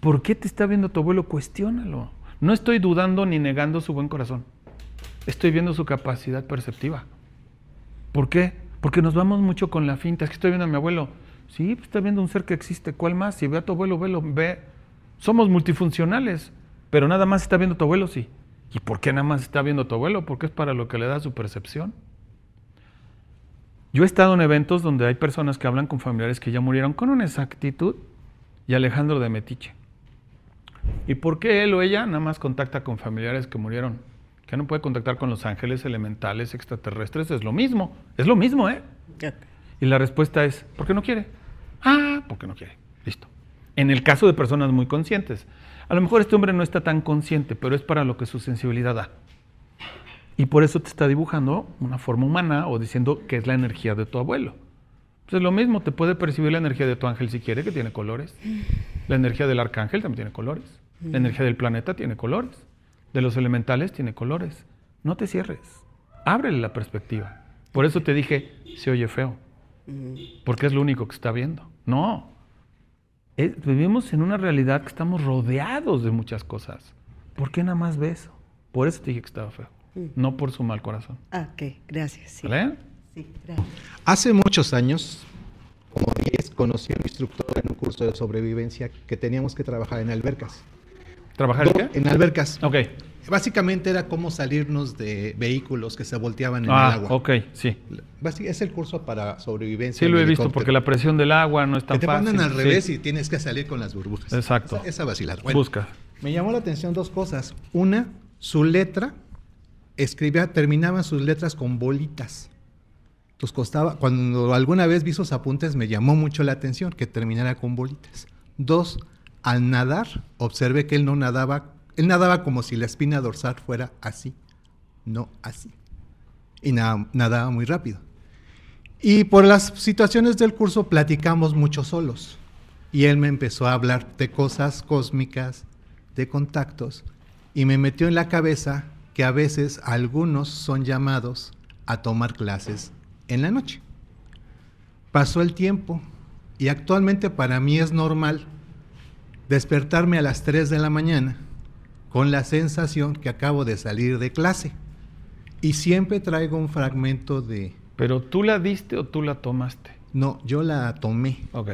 ¿Por qué te está viendo tu abuelo? Cuestiónalo. No estoy dudando ni negando su buen corazón. Estoy viendo su capacidad perceptiva. ¿Por qué? Porque nos vamos mucho con la finta. Es que estoy viendo a mi abuelo. Sí, pues, está viendo un ser que existe. ¿Cuál más? Si ve a tu abuelo, ve. Somos multifuncionales, pero nada más está viendo tu abuelo, sí. ¿Y por qué nada más está viendo tu abuelo? Porque es para lo que le da su percepción. Yo he estado en eventos donde hay personas que hablan con familiares que ya murieron con una exactitud y Alejandro de Metiche. ¿Y por qué él o ella nada más contacta con familiares que murieron? Que no puede contactar con los ángeles elementales, extraterrestres, es lo mismo, es lo mismo, ¿eh? Y la respuesta es, ¿por qué no quiere? Ah, porque no quiere, listo. En el caso de personas muy conscientes. A lo mejor este hombre no está tan consciente, pero es para lo que su sensibilidad da. Y por eso te está dibujando una forma humana o diciendo que es la energía de tu abuelo. Pues es lo mismo, te puede percibir la energía de tu ángel si quiere, que tiene colores. La energía del arcángel también tiene colores. La energía del planeta tiene colores. De los elementales tiene colores. No te cierres. Ábrele la perspectiva. Por eso te dije, se oye feo. Porque es lo único que está viendo. No. vivimos en una realidad que estamos rodeados de muchas cosas. ¿Por qué nada más ves? eso? Por eso te dije que estaba feo. No por su mal corazón. Ah, ok, gracias. Sí. ¿Vale? Sí, gracias. Hace muchos años como conocí a un instructor en un curso de sobrevivencia que teníamos que trabajar en albercas. ¿Trabajar en qué? En albercas. Ok. Básicamente era cómo salirnos de vehículos que se volteaban en el ah, agua. Ok, sí. Es el curso para sobrevivencia. Sí, lo he visto porque la presión del agua no es tan te fácil. Te mandan al revés y tienes que salir con las burbujas. Exacto. Esa, vacilada. Busca. Me llamó la atención dos cosas. Una, su letra escribía, terminaban sus letras con bolitas costaba, cuando alguna vez vi sus apuntes me llamó mucho la atención que terminara con bolitas. Dos, al nadar, observé que él no nadaba, él nadaba como si la espina dorsal fuera así, no así. Y nada, nadaba muy rápido. Y por las situaciones del curso platicamos mucho solos. Y él me empezó a hablar de cosas cósmicas, de contactos, y me metió en la cabeza que a veces algunos son llamados a tomar clases en la noche. Pasó el tiempo y actualmente para mí es normal despertarme a las 3 de la mañana con la sensación que acabo de salir de clase. Y siempre traigo un fragmento de... ¿Pero tú la diste o tú la tomaste? No, yo la tomé. Ok.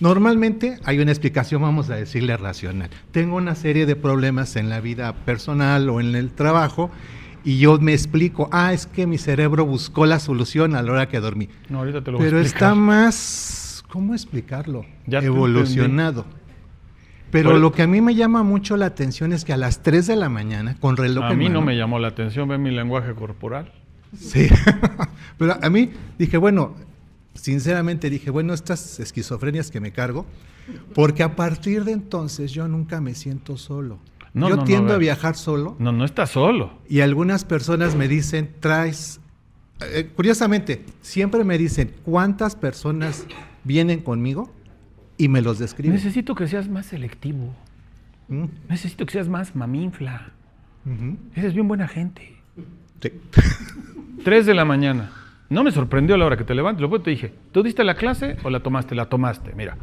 Normalmente hay una explicación, vamos a decirle racional. Tengo una serie de problemas en la vida personal o en el trabajo y yo me explico, ah, es que mi cerebro buscó la solución a la hora que dormí. No, ahorita te lo Pero está más, ¿cómo explicarlo? Evolucionado. Pero lo que a mí me llama mucho la atención es que a las 3 de la mañana, con reloj. A mí no me llamó la atención, ve mi lenguaje corporal. Sí, (laughs) pero a mí dije, bueno, sinceramente dije, bueno, estas esquizofrenias que me cargo, porque a partir de entonces yo nunca me siento solo. Yo tiendo a viajar solo. No, no estás solo. Y algunas personas me dicen, traes... Eh, curiosamente, siempre me dicen, ¿cuántas personas vienen conmigo? Y me los describen. Necesito que seas más selectivo. Mm. Necesito que seas más maminfla. Eres bien buena gente. (laughs) Tres de la mañana. No me sorprendió a la hora que te levantes. Luego te dije, ¿tú diste la clase o la tomaste? La tomaste, mira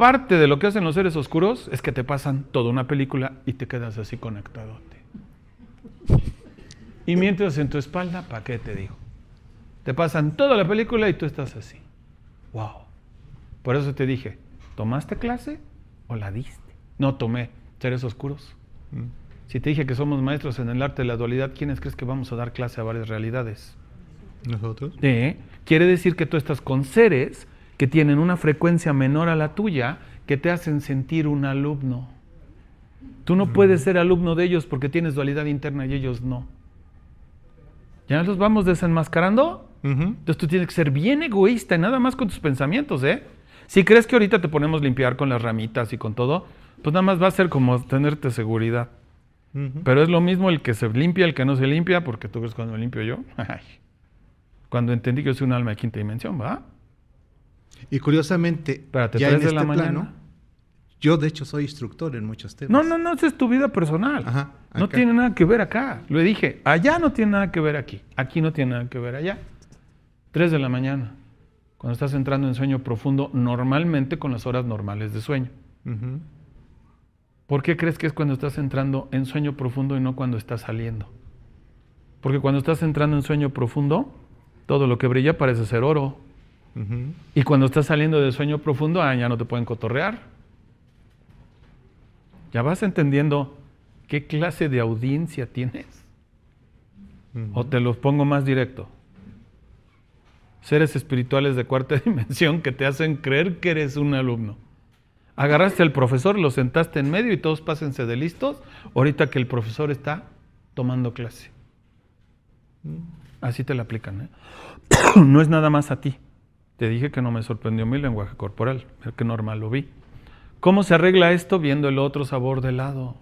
parte de lo que hacen los seres oscuros es que te pasan toda una película y te quedas así conectado. Y mientras en tu espalda, ¿para qué te digo? Te pasan toda la película y tú estás así. ¡Wow! Por eso te dije, ¿tomaste clase o la diste? No tomé, seres oscuros. Mm. Si te dije que somos maestros en el arte de la dualidad, ¿quiénes crees que vamos a dar clase a varias realidades? Nosotros. ¿Eh? Quiere decir que tú estás con seres que tienen una frecuencia menor a la tuya que te hacen sentir un alumno. Tú no puedes mm. ser alumno de ellos porque tienes dualidad interna y ellos no. Ya los vamos desenmascarando. Entonces tú tienes que ser bien egoísta y nada más con tus pensamientos, ¿eh? Si crees que ahorita te ponemos limpiar con las ramitas y con todo, pues nada más va a ser como tenerte seguridad. Pero es lo mismo el que se limpia, el que no se limpia, porque tú crees cuando limpio yo. (laughs) cuando entendí que yo soy un alma de quinta dimensión, ¿va? Y curiosamente, ya en de la este mañana? yo de hecho soy instructor en muchos temas. No, no, no, esa es tu vida personal. no tiene nada que ver acá. Lo dije, allá no tiene nada que ver aquí. Aquí no tiene nada que ver allá. Tres de la mañana, cuando estás entrando en sueño profundo, normalmente con las horas normales de sueño. ¿Por qué crees que es cuando estás entrando en sueño profundo y no cuando estás saliendo? Porque cuando estás entrando en sueño profundo, todo lo que brilla parece ser oro. Y cuando estás saliendo del sueño profundo, ah, ya no te pueden cotorrear. Ya vas entendiendo qué clase de audiencia tienes. O te los pongo más directo. Seres espirituales de cuarta (laughs) dimensión que te hacen creer que eres un alumno. Agarraste al profesor, lo sentaste en medio y todos pásense de listos. Ahorita que el profesor está tomando clase. Así te lo aplican. ¿eh? (clears throat) No es nada más a ti. Te dije que no me sorprendió mi lenguaje corporal, que normal lo vi. ¿Cómo se arregla esto viendo el otro sabor de lado?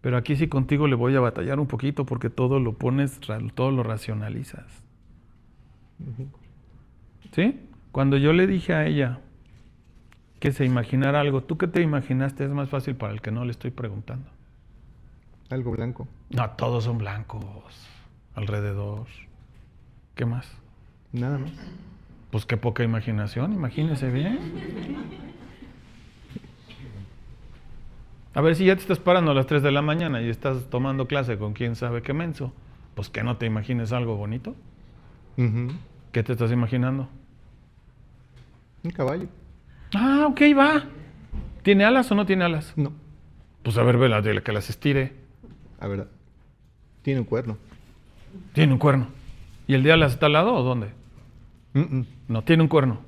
Pero aquí sí contigo le voy a batallar un poquito porque todo lo pones, todo lo racionalizas. ¿Sí? Cuando yo le dije a ella que se imaginara algo, ¿tú qué te imaginaste? Es más fácil para el que no le estoy preguntando. Algo blanco. No, todos son blancos alrededor. ¿Qué más? Nada más. Pues qué poca imaginación, imagínese bien. A ver si ya te estás parando a las 3 de la mañana y estás tomando clase con quién sabe qué menso, pues que no te imagines algo bonito. ¿Qué te estás imaginando? Un caballo. Ah, ok, va. ¿Tiene alas o no tiene alas? No. Pues a ver, vela, de la que las estire. A ver, tiene un cuerno. Tiene un cuerno. ¿Y el de alas está al lado o dónde? No, tiene un cuerno.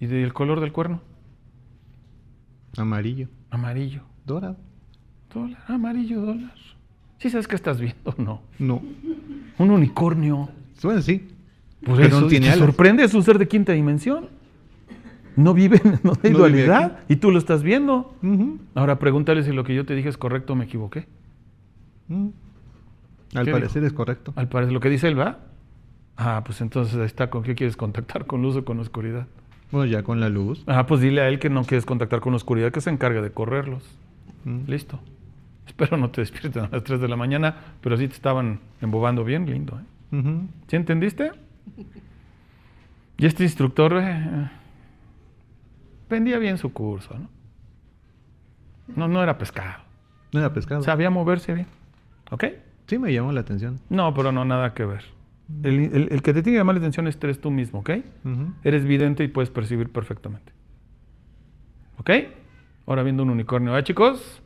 ¿Y el color del cuerno? Amarillo. Amarillo. Dorado. Dólar, amarillo, dólar. ¿Sí sabes qué estás viendo no? No. Un unicornio. Suena así. Pero te sorprende, es un ser de quinta dimensión. No vive, en la dualidad. Y tú lo estás viendo. Ahora pregúntale si lo que yo te dije es correcto o me equivoqué. Mm. Al parecer es correcto. Al parecer, lo que dice él, ¿va? Ah, pues entonces ahí está, ¿con qué quieres contactar? (laughs) ¿Con luz o con oscuridad? Bueno, ya con la luz. Ah, pues dile a él que no quieres contactar con oscuridad, que se encargue de correrlos. Mm. Listo. Espero no te despierten a las 3 de la mañana, pero sí te estaban embobando bien, lindo. ¿eh? ¿Sí entendiste? Y este instructor eh, vendía bien su curso, ¿no? No, no era pescado. No era pescado. Sabía moverse bien. ¿Ok? Sí, me llamó la atención. No, pero no nada que ver. El, que te tiene que llamar la atención es tú mismo, ¿ok? Eres vidente y puedes percibir perfectamente. ¿Ok? Ahora viendo un unicornio. ¿Ah, ¿eh, chicos?